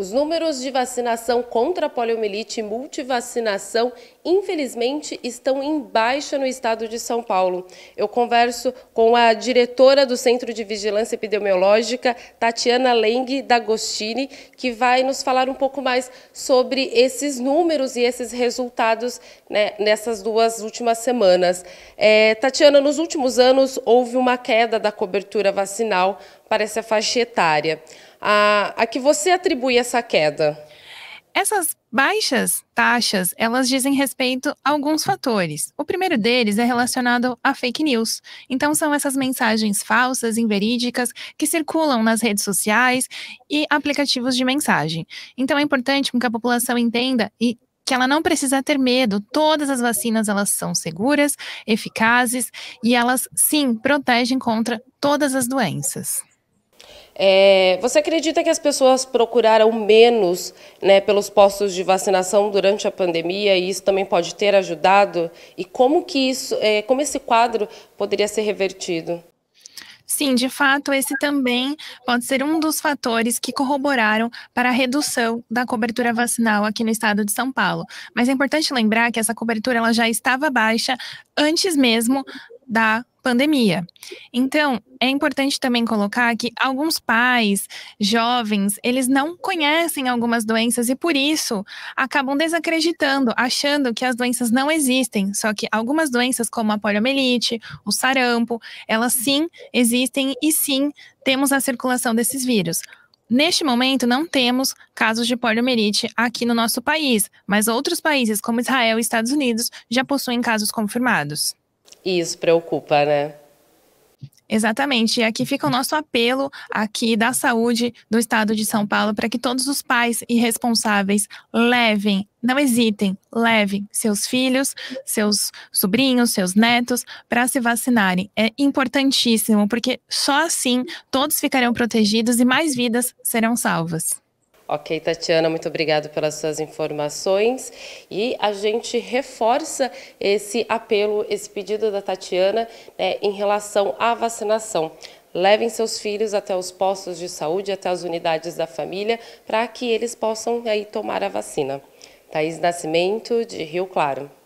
Os números de vacinação contra a poliomielite e multivacinação infelizmente, estão em baixa no estado de São Paulo. Eu converso com a diretora do Centro de Vigilância Epidemiológica, Tatiana Leng D'Agostini, que vai nos falar um pouco mais sobre esses números e esses resultados né, nessas duas últimas semanas. É, Tatiana, nos últimos anos houve uma queda da cobertura vacinal para essa faixa etária. A, a que você atribui essa queda? Essas baixas taxas, elas dizem respeito a alguns fatores. O primeiro deles é relacionado a fake news. Então, são essas mensagens falsas, inverídicas, que circulam nas redes sociais e aplicativos de mensagem. Então, é importante que a população entenda e que ela não precisa ter medo. Todas as vacinas elas são seguras, eficazes e elas sim protegem contra todas as doenças. É, você acredita que as pessoas procuraram menos né, pelos postos de vacinação durante a pandemia e isso também pode ter ajudado? E como que isso, é, como esse quadro poderia ser revertido? Sim, de fato, esse também pode ser um dos fatores que corroboraram para a redução da cobertura vacinal aqui no estado de São Paulo. Mas é importante lembrar que essa cobertura ela já estava baixa antes mesmo da pandemia. Então, é importante também colocar que alguns pais jovens, eles não conhecem algumas doenças e por isso acabam desacreditando, achando que as doenças não existem. Só que algumas doenças como a poliomielite, o sarampo, elas sim existem e sim temos a circulação desses vírus. Neste momento, não temos casos de poliomielite aqui no nosso país, mas outros países, como Israel e Estados Unidos, já possuem casos confirmados. E isso preocupa, né? Exatamente. E aqui fica o nosso apelo aqui da saúde do estado de São Paulo para que todos os pais e responsáveis levem, não hesitem, levem seus filhos, seus sobrinhos, seus netos para se vacinarem. É importantíssimo, porque só assim todos ficarão protegidos e mais vidas serão salvas. Ok, Tatiana, muito obrigado pelas suas informações. E a gente reforça esse apelo, esse pedido da Tatiana né, em relação à vacinação. Levem seus filhos até os postos de saúde, até as unidades da família, para que eles possam aí tomar a vacina. Thaís Nascimento, de Rio Claro.